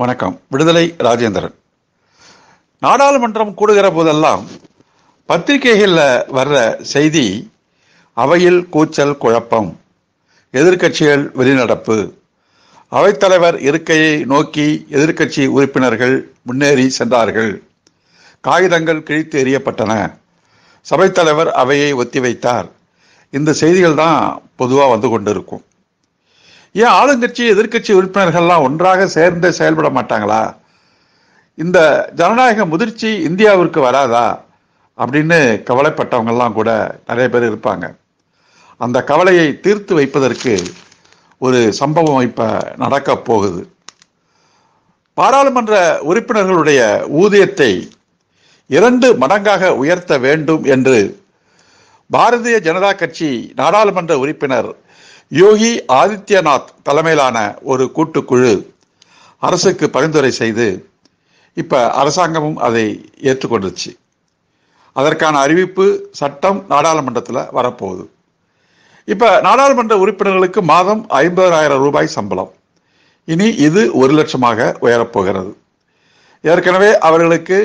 வணக்கம் விடுதலை ராஜேந்திரன் நாடாளுமன்றம் கூடுகிற போதெல்லாம் பத்திரிகைகளில் வர்ற செய்தி அவையில் கூச்சல் குழப்பம் எதிர்கட்சிகள் வெளிநடப்பு அவைத்தலைவர் இருக்கையை நோக்கி எதிர்கட்சி உறுப்பினர்கள் முன்னேறி சென்றார்கள் காகிதங்கள் கிழித்து எறியப்பட்டன சபைத்தலைவர் அவையை ஒத்திவைத்தார் இந்த செய்திகள் தான் பொதுவாக வந்து கொண்டிருக்கும் ஏன் ஆளுங்கட்சி எதிர்கட்சி உறுப்பினர்கள்லாம் ஒன்றாக சேர்ந்து செயல்பட மாட்டாங்களா இந்த ஜனநாயக முதிர்ச்சி இந்தியாவிற்கு வராதா அப்படின்னு கவலைப்பட்டவங்கெல்லாம் கூட நிறைய பேர் இருப்பாங்க அந்த கவலையை தீர்த்து வைப்பதற்கு ஒரு சம்பவம் இப்போ நடக்க போகுது பாராளுமன்ற உறுப்பினர்களுடைய ஊதியத்தை இரண்டு மடங்காக உயர்த்த வேண்டும் என்று பாரதிய ஜனதா கட்சி நாடாளுமன்ற உறுப்பினர் யோகி ஆதித்யநாத் தலைமையிலான ஒரு கூட்டுக்குழு அரசுக்கு பரிந்துரை செய்து இப்போ அரசாங்கமும் அதை ஏற்றுக்கொண்டுச்சு அதற்கான அறிவிப்பு சட்டம் நாடாளுமன்றத்தில் வரப்போகுது இப்போ நாடாளுமன்ற உறுப்பினர்களுக்கு மாதம் ஐம்பதாயிரம் ரூபாய் சம்பளம் இனி இது ஒரு லட்சமாக உயரப்போகிறது ஏற்கனவே அவர்களுக்கு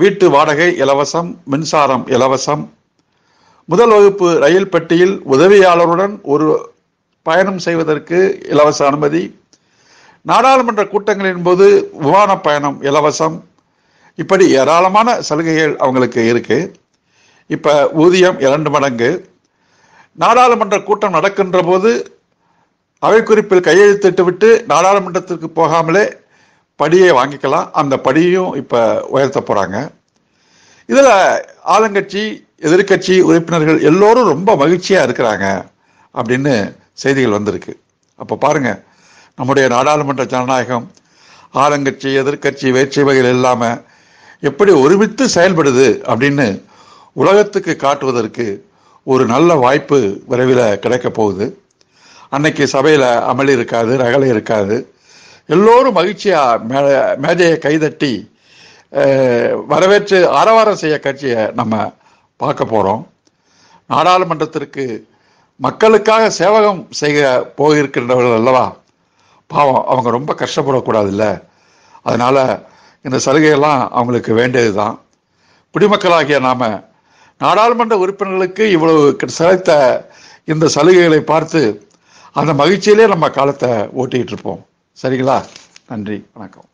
வீட்டு வாடகை இலவசம் மின்சாரம் இலவசம் முதல் வகுப்பு ரயில் பெட்டியில் உதவியாளருடன் ஒரு பயணம் செய்வதற்கு இலவச அனுமதி நாடாளுமன்ற கூட்டங்களின் போது விமான பயணம் இலவசம் இப்படி ஏராளமான சலுகைகள் அவங்களுக்கு இருக்கு இப்போ ஊதியம் இரண்டு மடங்கு நாடாளுமன்ற கூட்டம் நடக்கின்ற போது அவை குறிப்பில் கையெழுத்திட்டு விட்டு நாடாளுமன்றத்திற்கு போகாமலே படியை வாங்கிக்கலாம் அந்த படியும் இப்போ உயர்த்த போகிறாங்க இதில் ஆளுங்கட்சி எதிர்கட்சி உறுப்பினர்கள் எல்லோரும் ரொம்ப மகிழ்ச்சியாக இருக்கிறாங்க அப்படின்னு செய்திகள் வந்திருக்கு அப்போ பாருங்கள் நம்முடைய நாடாளுமன்ற ஜனநாயகம் ஆளுங்கட்சி எதிர்கட்சி வேட்சி வகைகள் இல்லாமல் எப்படி ஒருமித்து செயல்படுது அப்படின்னு உலகத்துக்கு காட்டுவதற்கு ஒரு நல்ல வாய்ப்பு விரைவில் கிடைக்க போகுது அன்னைக்கு சபையில் அமளி இருக்காது ரகலை இருக்காது எல்லோரும் மகிழ்ச்சியாக மே மேஜையை கைதட்டி வரவேற்று ஆரவாரம் செய்ய கட்சியை நம்ம பார்க்க போகிறோம் நாடாளுமன்றத்திற்கு மக்களுக்காக சேவகம் செய்ய போயிருக்கின்றவர்கள் அல்லவா பாவம் அவங்க ரொம்ப கஷ்டப்படக்கூடாது இல்லை அதனால் இந்த சலுகையெல்லாம் அவங்களுக்கு வேண்டியது தான் குடிமக்களாகிய நாம் நாடாளுமன்ற உறுப்பினர்களுக்கு இவ்வளவு சிறைத்த இந்த சலுகைகளை பார்த்து அந்த மகிழ்ச்சியிலே நம்ம காலத்தை ஓட்டிக்கிட்டு இருப்போம் சரிங்களா நன்றி வணக்கம்